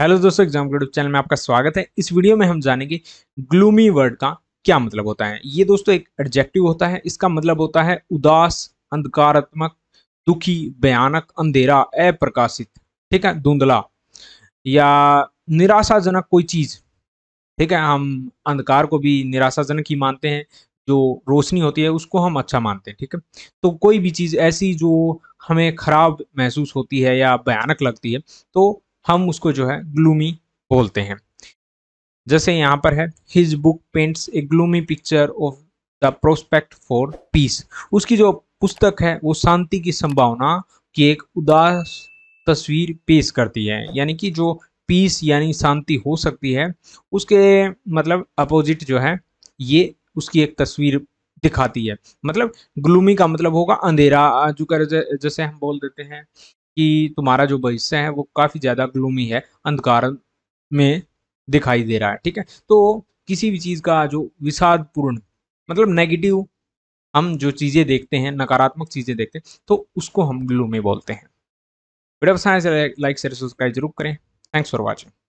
hello दोस्तों exam YouTube channel में आपका स्वागत है इस वीडियो में हम जानेंगे ग्लूमी वर्ड का क्या मतलब होता है ये दोस्तों एक एडजेक्टिव होता है इसका मतलब होता है उदास अंधकारात्मक दुखी भयानक अंधेरा अप्रकाशित ठीक है धुंधला या निराशाजनक कोई चीज़ ठीक है हम अंधकार को भी निराशाजनक ही मानते हैं जो रोशनी होती है उसको हम अच्छा मानते हैं ठीक है तो कोई भी चीज़ ऐसी जो हमें खराब महसूस होती है या भयानक लगती है तो हम उसको जो है ग्लूमी बोलते हैं जैसे यहाँ पर है his book paints a gloomy picture of the prospect for peace उसकी जो पुस्तक है वो शांति की संभावना की एक उदास तस्वीर पेश करती है यानी कि जो पीस यानी शांति हो सकती है उसके मतलब अपोजिट जो है ये उसकी एक तस्वीर दिखाती है मतलब ग्लूमी का मतलब होगा अंधेरा जो कर जैसे हम बोल देते हैं कि तुम्हारा जो भविष्य है वो काफ़ी ज़्यादा ग्लूमी है अंधकार में दिखाई दे रहा है ठीक है तो किसी भी चीज़ का जो विषादपूर्ण मतलब नेगेटिव हम जो चीज़ें देखते हैं नकारात्मक चीज़ें देखते हैं तो उसको हम ग्लूमी बोलते हैं वीडियो पसंद लाइक शेयर सब्सक्राइब जरूर करें थैंक्स फॉर वॉचिंग